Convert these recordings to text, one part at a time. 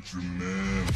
with man.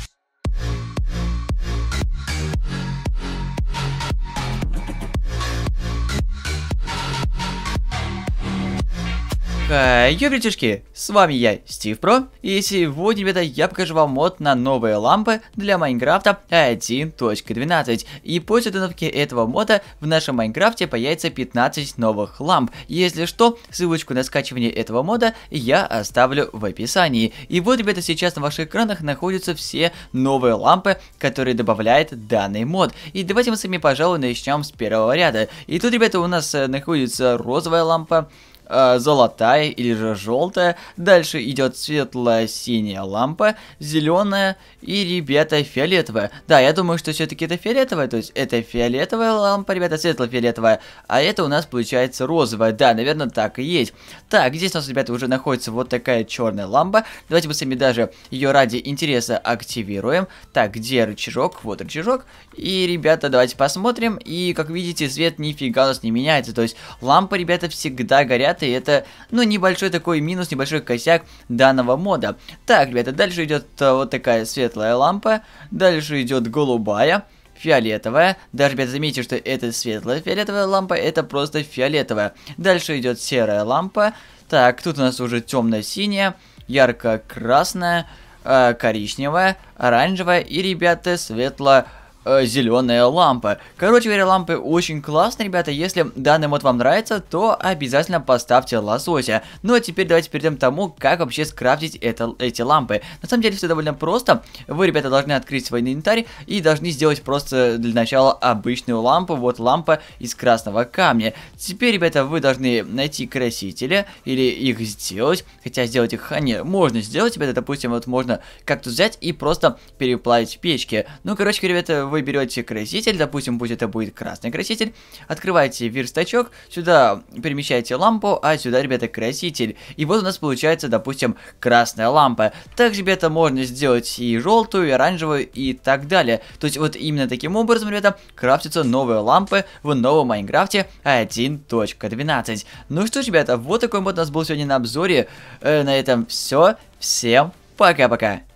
Хай, э, ребятишки, с вами я, Стив Про, и сегодня, ребята, я покажу вам мод на новые лампы для Майнкрафта 1.12. И после установки этого мода в нашем Майнкрафте появится 15 новых ламп. Если что, ссылочку на скачивание этого мода я оставлю в описании. И вот, ребята, сейчас на ваших экранах находятся все новые лампы, которые добавляет данный мод. И давайте мы с вами, пожалуй, начнем с первого ряда. И тут, ребята, у нас э, находится розовая лампа, Э, золотая или же желтая. Дальше идет светло синяя лампа, зеленая и, ребята, фиолетовая. Да, я думаю, что все-таки это фиолетовая, то есть это фиолетовая лампа, ребята, светло-фиолетовая, а это у нас получается розовая. Да, наверное, так и есть. Так, здесь у нас, ребята, уже находится вот такая черная лампа. Давайте мы с вами даже ее ради интереса активируем. Так, где рычажок? Вот рычажок. И, ребята, давайте посмотрим. И, как видите, свет нифига у нас не меняется. То есть лампы, ребята, всегда горят пятый. Это, ну, небольшой такой минус, небольшой косяк данного мода. Так, ребята, дальше идет э, вот такая светлая лампа. Дальше идет голубая фиолетовая. Даже, ребята, заметьте, что это светлая фиолетовая лампа, это просто фиолетовая. Дальше идет серая лампа. Так, тут у нас уже темно-синяя, ярко-красная, э, коричневая, оранжевая и, ребята, светло Э, зеленая лампа. Короче говоря, лампы очень классные, ребята. Если данный мод вам нравится, то обязательно поставьте лосося. Ну а теперь давайте перейдем к тому, как вообще скрафтить это, эти лампы. На самом деле все довольно просто. Вы, ребята, должны открыть свой инвентарь и должны сделать просто для начала обычную лампу. Вот лампа из красного камня. Теперь, ребята, вы должны найти красители или их сделать. Хотя сделать их, они можно сделать, ребята, допустим, вот можно как-то взять и просто переплавить в печке. Ну, короче, ребята, вы вы берете краситель, допустим, пусть это будет красный краситель, открываете верстачок, сюда перемещаете лампу, а сюда, ребята, краситель. И вот у нас получается, допустим, красная лампа. Также, ребята, можно сделать и желтую, и оранжевую, и так далее. То есть вот именно таким образом, ребята, крафтятся новые лампы в новом Майнкрафте 1.12. Ну что ж, ребята, вот такой вот у нас был сегодня на обзоре. Э, на этом все. Всем пока-пока.